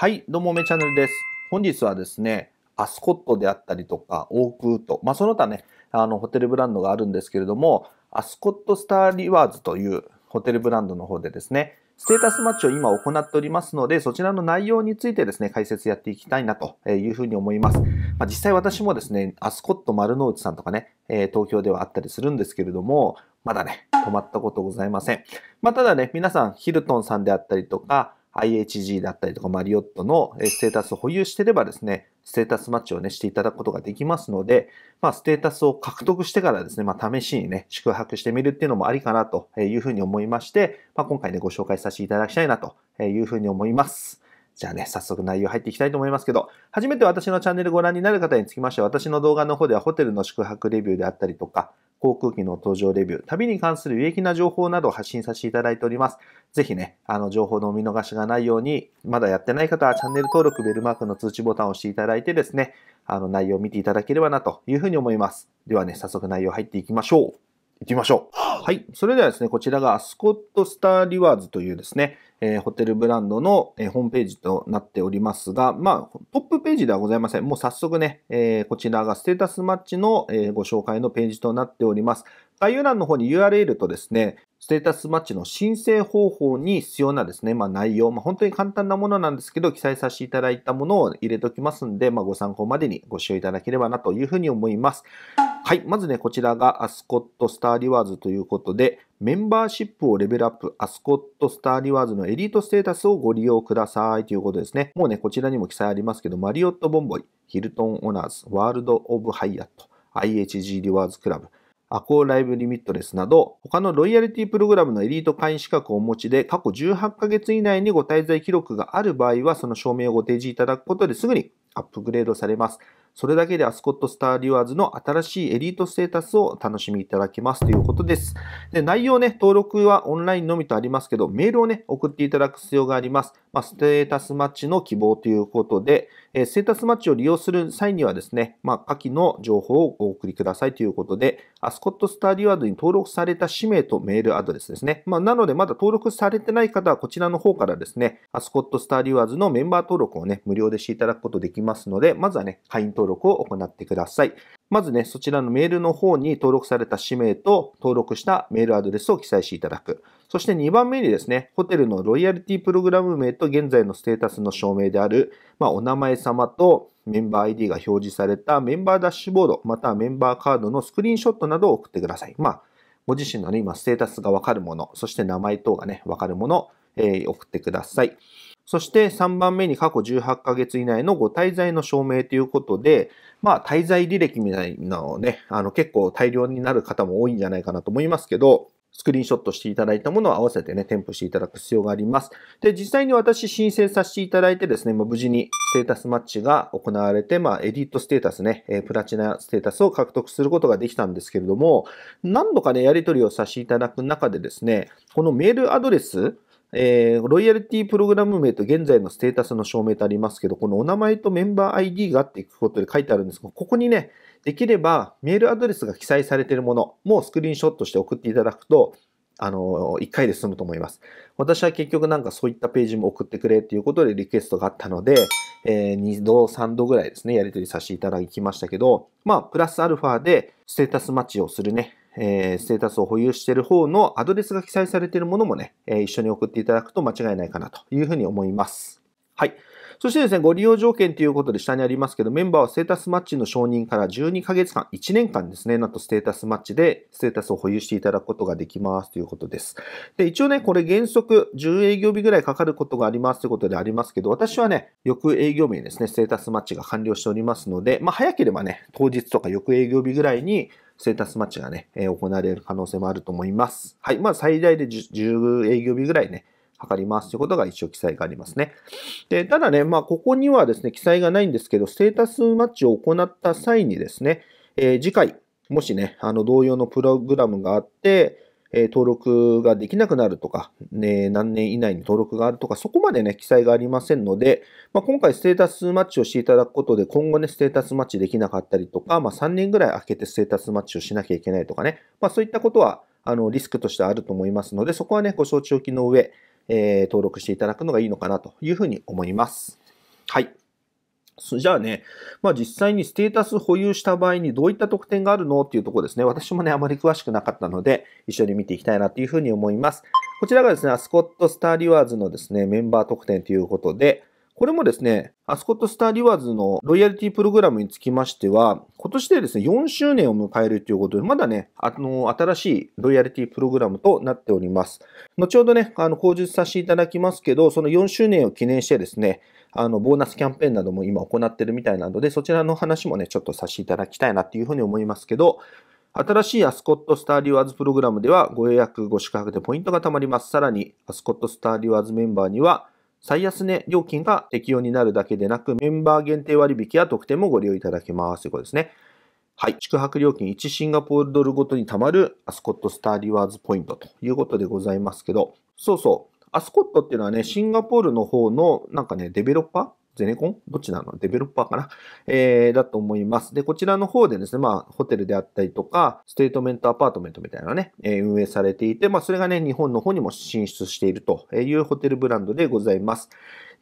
はい、どうもめチャンネルです。本日はですね、アスコットであったりとか、オークウッド、まあ、その他ね、あの、ホテルブランドがあるんですけれども、アスコットスターリワーズというホテルブランドの方でですね、ステータスマッチを今行っておりますので、そちらの内容についてですね、解説やっていきたいなというふうに思います。まあ、実際私もですね、アスコット丸の内さんとかね、東京ではあったりするんですけれども、まだね、止まったことございません。まあ、ただね、皆さん、ヒルトンさんであったりとか、IHG だったりとかマリオットのステータスを保有してればですね、ステータスマッチをね、していただくことができますので、まあ、ステータスを獲得してからですね、まあ、試しにね、宿泊してみるっていうのもありかなというふうに思いまして、まあ、今回ね、ご紹介させていただきたいなというふうに思います。じゃあね、早速内容入っていきたいと思いますけど、初めて私のチャンネルご覧になる方につきましては、私の動画の方ではホテルの宿泊レビューであったりとか、航空機の搭乗レビュー、旅に関する有益な情報などを発信させていただいております。ぜひね、あの、情報のお見逃しがないように、まだやってない方はチャンネル登録、ベルマークの通知ボタンを押していただいてですね、あの、内容を見ていただければなというふうに思います。ではね、早速内容入っていきましょう。行ってみましょう。はい。それではですね、こちらがアスコットスターリワーズというですね、えー、ホテルブランドの、えー、ホームページとなっておりますが、まあ、トップページではございません。もう早速ね、えー、こちらがステータスマッチの、えご紹介のページとなっております。概要欄の方に URL とですね、ステータスマッチの申請方法に必要なですね、まあ、内容、まあ、本当に簡単なものなんですけど、記載させていただいたものを入れておきますんで、まあ、ご参考までにご使用いただければなというふうに思います。はい、まずね、こちらがアスコットスターリワーズということで、メンバーシップをレベルアップ、アスコットスターリワーズのエリートステータスをご利用くださいということですね。もうね、こちらにも記載ありますけど、マリオットボンボイ、ヒルトンオナーズ、ワールド・オブ・ハイアット、IHG リワーズクラブ、アコーライブリミットレスなど、他のロイヤリティプログラムのエリート会員資格をお持ちで、過去18ヶ月以内にご滞在記録がある場合は、その証明をご提示いただくことですぐにアップグレードされます。それだけでアスコットスターリュワーズの新しいエリートステータスを楽しみいただけますということです。で、内容ね、登録はオンラインのみとありますけど、メールをね、送っていただく必要があります。まあ、ステータスマッチの希望ということで、えステータスマッチを利用する際にはですね、まあ、秋の情報をお送りくださいということで、アスコットスターリワードに登録された氏名とメールアドレスですね。まあ、なので、まだ登録されてない方はこちらの方からですね、アスコットスターリワーズのメンバー登録をね、無料でしていただくことできますので、まずはね、会員登録を行ってください。まずね、そちらのメールの方に登録された氏名と登録したメールアドレスを記載していただく。そして2番目にですね、ホテルのロイヤリティプログラム名と現在のステータスの証明である、まあ、お名前様とメンバー ID が表示されたメンバーダッシュボード、またはメンバーカードのスクリーンショットなどを送ってください。まあ、ご自身のね、今、ステータスがわかるもの、そして名前等がね、わかるもの、えー、送ってください。そして3番目に過去18ヶ月以内のご滞在の証明ということで、まあ、滞在履歴みたいなのをね、あの、結構大量になる方も多いんじゃないかなと思いますけど、スクリーンショットしていただいたものを合わせてね、添付していただく必要があります。で、実際に私申請させていただいてですね、まあ、無事にステータスマッチが行われて、まあ、エディットステータスね、えプラチナステータスを獲得することができたんですけれども、何度かね、やり取りをさせていただく中でですね、このメールアドレス、えー、ロイヤリティプログラム名と現在のステータスの証明とありますけど、このお名前とメンバー ID がっていくことで書いてあるんですが、ここにね、できればメールアドレスが記載されているものもスクリーンショットして送っていただくと、あの、1回で済むと思います。私は結局なんかそういったページも送ってくれっていうことでリクエストがあったので、えー、2度、3度ぐらいですね、やり取りさせていただきましたけど、まあ、プラスアルファでステータスマッチをするね、えー、ステータスを保有している方のアドレスが記載されているものもね、えー、一緒に送っていただくと間違いないかなというふうに思います。はい。そしてですね、ご利用条件ということで下にありますけど、メンバーはステータスマッチの承認から12ヶ月間、1年間ですね、なんとステータスマッチでステータスを保有していただくことができますということです。で、一応ね、これ原則10営業日ぐらいかかることがありますということでありますけど、私はね、翌営業日にですね、ステータスマッチが完了しておりますので、まあ早ければね、当日とか翌営業日ぐらいにステータスマッチがね、えー、行われる可能性もあると思います。はい。まあ、最大で 10, 10営業日ぐらいね、測りますということが一応記載がありますね。で、ただね、まあ、ここにはですね、記載がないんですけど、ステータスマッチを行った際にですね、えー、次回、もしね、あの、同様のプログラムがあって、え登録ができなくなるとか、ね、何年以内に登録があるとか、そこまでね、記載がありませんので、まあ、今回ステータスマッチをしていただくことで、今後ね、ステータスマッチできなかったりとか、まあ、3年ぐらい空けてステータスマッチをしなきゃいけないとかね、まあ、そういったことは、あの、リスクとしてあると思いますので、そこはね、ご承知おきの上、えー、登録していただくのがいいのかなというふうに思います。はい。じゃあね、まあ実際にステータス保有した場合にどういった特典があるのっていうところですね。私もね、あまり詳しくなかったので、一緒に見ていきたいなというふうに思います。こちらがですね、アスコットスターリワーズのですね、メンバー特典ということで、これもですね、アスコットスターリワーズのロイヤリティプログラムにつきましては、今年でですね、4周年を迎えるということで、まだね、あの、新しいロイヤリティプログラムとなっております。後ほどね、あの、口述させていただきますけど、その4周年を記念してですね、あの、ボーナスキャンペーンなども今行ってるみたいなので、そちらの話もね、ちょっとさせていただきたいなっていうふうに思いますけど、新しいアスコットスターリュワーズプログラムではご予約、ご宿泊でポイントが貯まります。さらに、アスコットスターリュワーズメンバーには、最安値料金が適用になるだけでなく、メンバー限定割引や特典もご利用いただけます。ということですね。はい。宿泊料金1シンガポールドルごとに貯まるアスコットスターリワーズポイントということでございますけど、そうそう。アスコットっていうのはね、シンガポールの方の、なんかね、デベロッパーゼネコンどっちなのデベロッパーかなえー、だと思います。で、こちらの方でですね、まあ、ホテルであったりとか、ステートメントアパートメントみたいなね、えー、運営されていて、まあ、それがね、日本の方にも進出しているというホテルブランドでございます。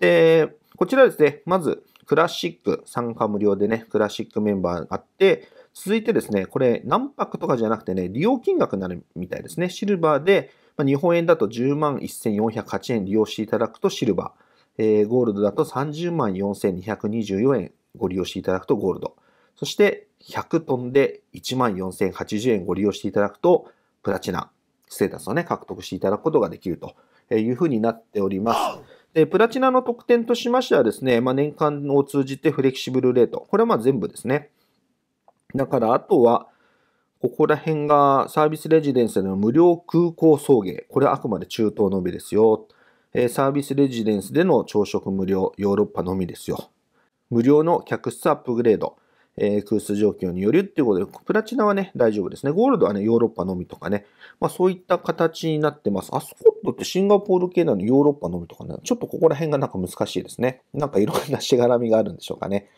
で、こちらですね、まず、クラシック、参加無料でね、クラシックメンバーがあって、続いてですね、これ何泊とかじゃなくてね、利用金額になるみたいですね。シルバーでまあ、日本円だと10万1408円利用していただくとシルバー、えー、ゴールドだと30万4224円ご利用していただくとゴールド、そして100トンで1万4080円ご利用していただくとプラチナステータスをね、獲得していただくことができるというふうになっております。で、プラチナの特典としましてはですね、まあ、年間を通じてフレキシブルレート。これはまあ全部ですね。だから、あとは、ここら辺がサービスレジデンスでの無料空港送迎。これはあくまで中東のみですよ。サービスレジデンスでの朝食無料、ヨーロッパのみですよ。無料の客室アップグレード、え空室状況によるっていうことで、プラチナはね、大丈夫ですね。ゴールドはね、ヨーロッパのみとかね、まあそういった形になってます。あそこってシンガポール系なのヨーロッパのみとかね、ちょっとここら辺がなんか難しいですね。なんかいろんなしがらみがあるんでしょうかね。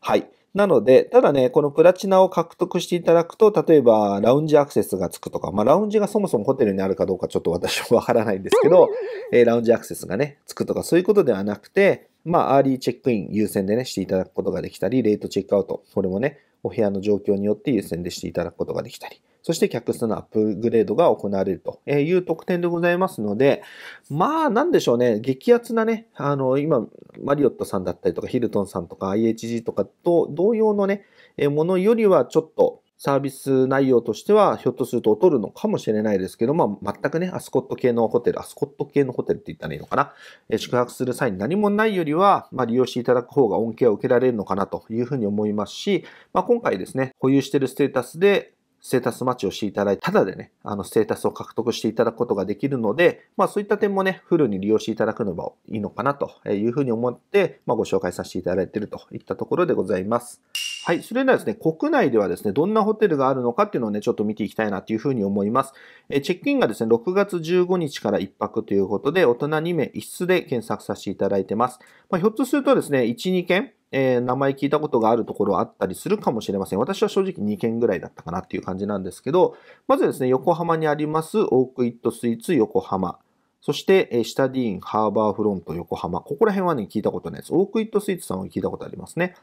はい。なので、ただね、このプラチナを獲得していただくと、例えばラウンジアクセスがつくとか、まあラウンジがそもそもホテルにあるかどうかちょっと私はわからないんですけど、えー、ラウンジアクセスがね、つくとかそういうことではなくて、まあアーリーチェックイン優先でね、していただくことができたり、レートチェックアウト、これもね、お部屋の状況によって優先でしていただくことができたり。そして客数のアップグレードが行われるという特典でございますので、まあ、なんでしょうね、激アツなね、あの、今、マリオットさんだったりとか、ヒルトンさんとか、IHG とかと同様のね、ものよりはちょっと、サービス内容としては、ひょっとすると劣るのかもしれないですけど、まあ、全くね、アスコット系のホテル、アスコット系のホテルって言ったらいいのかな、え宿泊する際に何もないよりは、まあ、利用していただく方が恩恵を受けられるのかなというふうに思いますし、まあ、今回ですね、保有しているステータスで、ステータスマッチをしていただいて、ただでね、あの、ステータスを獲得していただくことができるので、まあそういった点もね、フルに利用していただくのがいいのかなというふうに思って、まあご紹介させていただいているといったところでございます。はい。それではですね、国内ではですね、どんなホテルがあるのかっていうのをね、ちょっと見ていきたいなというふうに思います。えチェックインがですね、6月15日から1泊ということで、大人2名1室で検索させていただいてます。まあ、ひょっとするとですね、1、2件、えー、名前聞いたことがあるところあったりするかもしれません。私は正直2件ぐらいだったかなっていう感じなんですけど、まずですね、横浜にありますオークイットスイーツ横浜。そして、えー、シタディーン、ハーバーフロント、横浜。ここら辺はね、聞いたことないです。オークイットスイーツさんは聞いたことありますね。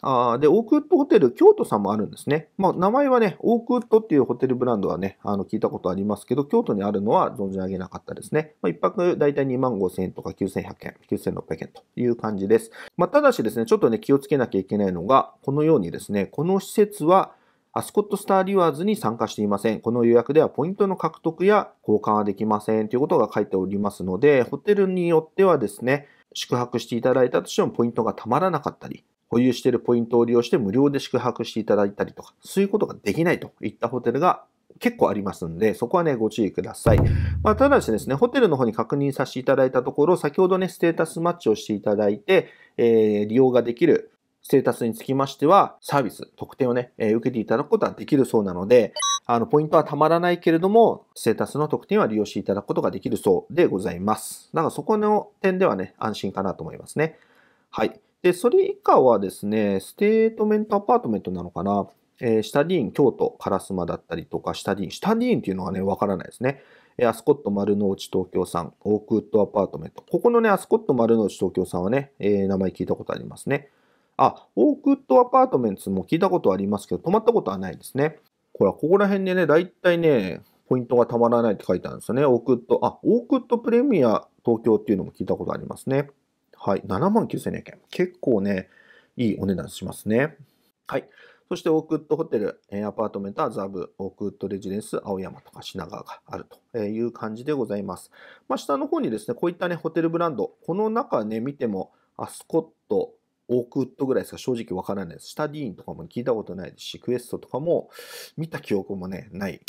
あで、オークウッドホテル、京都さんもあるんですね。まあ、名前はね、オークウッドっていうホテルブランドはね、あの、聞いたことありますけど、京都にあるのは存じ上げなかったですね。まあ、1泊だいたい2万5千円とか9100円、9600円という感じです。まあ、ただしですね、ちょっとね、気をつけなきゃいけないのが、このようにですね、この施設は、アスコットスターリュワーズに参加していません。この予約ではポイントの獲得や交換はできませんということが書いておりますので、ホテルによってはですね、宿泊していただいたとしてもポイントがたまらなかったり、保有しているポイントを利用して無料で宿泊していただいたりとか、そういうことができないといったホテルが結構ありますんで、そこはね、ご注意ください。まあ、ただしですね、ホテルの方に確認させていただいたところ、先ほどね、ステータスマッチをしていただいて、えー、利用ができるステータスにつきましては、サービス、特典をね、えー、受けていただくことはできるそうなので、あの、ポイントはたまらないけれども、ステータスの特典は利用していただくことができるそうでございます。だからそこの点ではね、安心かなと思いますね。はい。で、それ以下はですね、ステートメントアパートメントなのかな、えー、シタディーン京都烏丸だったりとか、シタディーン、シタディーンっていうのはね、わからないですね。えー、アスコット丸の内東京さん、オークウッドアパートメント。ここのね、アスコット丸の内東京さんはね、えー、名前聞いたことありますね。あ、オークウッドアパートメントも聞いたことありますけど、泊まったことはないですね。ほら、ここら辺でね、だいたいね、ポイントがたまらないって書いてあるんですよね。オークウッド、あ、オークウッドプレミア東京っていうのも聞いたことありますね。はい、7万9000円。結構ね、いいお値段しますね。はい。そして、オークウッドホテル、アパートメントはザブ、オークウッドレジデンス、青山とか品川があるという感じでございます。まあ、下の方にですね、こういったね、ホテルブランド、この中ね、見ても、アスコット、オークウッドぐらいしか正直わからないです。スタディーンとかも聞いたことないですし、クエストとかも見た記憶もね、ないって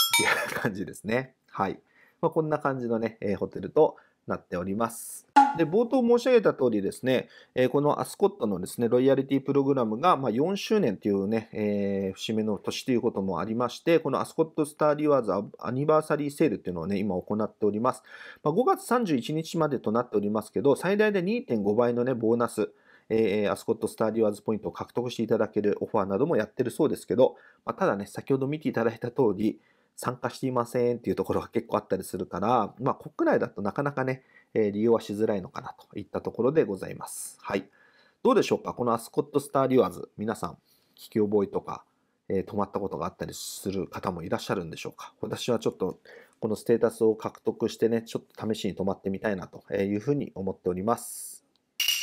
いう感じですね。はい。まあ、こんな感じのね、ホテルと、なっております。で冒頭申し上げた通りですね、えこのアスコットのですね、ロイヤリティプログラムが、ま4周年というね、えー、節目の年ということもありまして、このアスコットスターリワーズアニバーサリーセールっていうのをね、今行っております。ま5月31日までとなっておりますけど、最大で2.5倍のね、ボーナス。えー、アスコットスターリワーズポイントを獲得していただけるオファーなどもやってるそうですけど、まあ、ただね、先ほど見ていただいた通り、参加していませんっていうところが結構あったりするから、まあ、国内だとなかなかね、え利用はしづらいのかなといったところでございます。はい。どうでしょうかこのアスコットスターリュアーズ、皆さん、聞き覚えとか、え泊まったことがあったりする方もいらっしゃるんでしょうか私はちょっと、このステータスを獲得してね、ちょっと試しに泊まってみたいなというふうに思っております。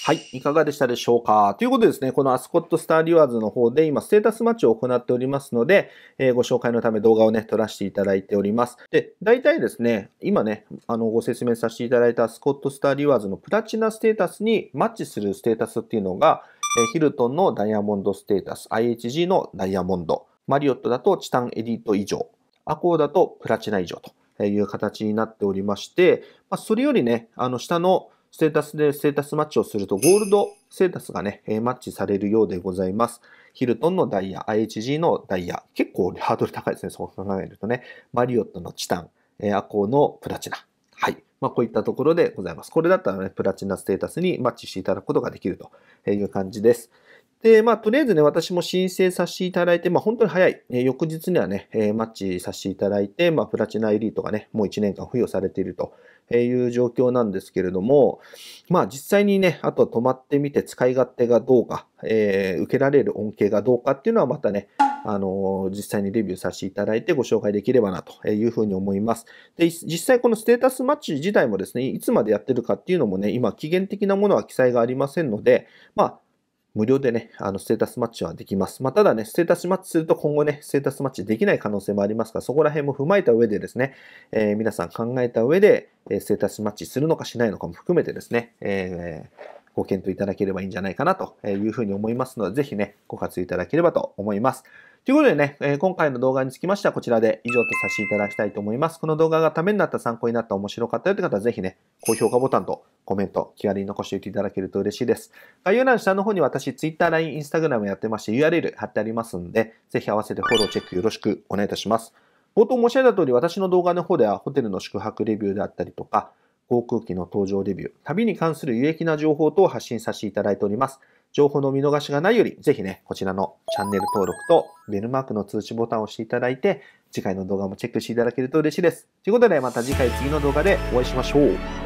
はい、いかがでしたでしょうかということでですね、このアスコットスターリワーズの方で今ステータスマッチを行っておりますので、えー、ご紹介のため動画をね、撮らせていただいております。で、大体ですね、今ね、あの、ご説明させていただいたアスコットスターリワーズのプラチナステータスにマッチするステータスっていうのが、えヒルトンのダイヤモンドステータス、IHG のダイヤモンド、マリオットだとチタンエディート以上、アコーだとプラチナ以上という形になっておりまして、まあ、それよりね、あの、下のステータスでステータスマッチをすると、ゴールドステータスがね、マッチされるようでございます。ヒルトンのダイヤ、IHG のダイヤ、結構ハードル高いですね、そう考えるとね。マリオットのチタン、アコーのプラチナ。はい。まあ、こういったところでございます。これだったらね、プラチナステータスにマッチしていただくことができるという感じです。で、まあ、とりあえずね、私も申請させていただいて、まあ、本当に早い。えー、翌日にはね、えー、マッチさせていただいて、まあ、プラチナエリートがね、もう1年間付与されているという状況なんですけれども、まあ、実際にね、あとは泊まってみて使い勝手がどうか、えー、受けられる恩恵がどうかっていうのはまたね、あの実際にレビューさせていただいてご紹介できればなというふうに思います。で、実際このステータスマッチ自体もですね、いつまでやってるかっていうのもね、今、期限的なものは記載がありませんので、まあ、無料でね、あの、ステータスマッチはできます。まあ、ただね、ステータスマッチすると今後ね、ステータスマッチできない可能性もありますから、そこら辺も踏まえた上でですね、えー、皆さん考えた上で、えステータスマッチするのかしないのかも含めてですね、えー、ご検討いただければいいんじゃないかなというふうに思いますので、ぜひね、ご活用いただければと思います。ということでね、えー、今回の動画につきましてはこちらで以上とさせていただきたいと思います。この動画がためになった、参考になった、面白かったよという方はぜひね、高評価ボタンとコメント、気軽に残しておいていただけると嬉しいです。概要欄下の方に私、Twitter、LINE、Instagram やってまして、URL 貼ってありますんで、ぜひ合わせてフォロー、チェックよろしくお願いいたします。冒頭申し上げた通り、私の動画の方では、ホテルの宿泊レビューであったりとか、航空機の搭乗レビュー、旅に関する有益な情報等を発信させていただいております。情報の見逃しがないより、ぜひね、こちらのチャンネル登録とベルマークの通知ボタンを押していただいて、次回の動画もチェックしていただけると嬉しいです。ということで、また次回次の動画でお会いしましょう。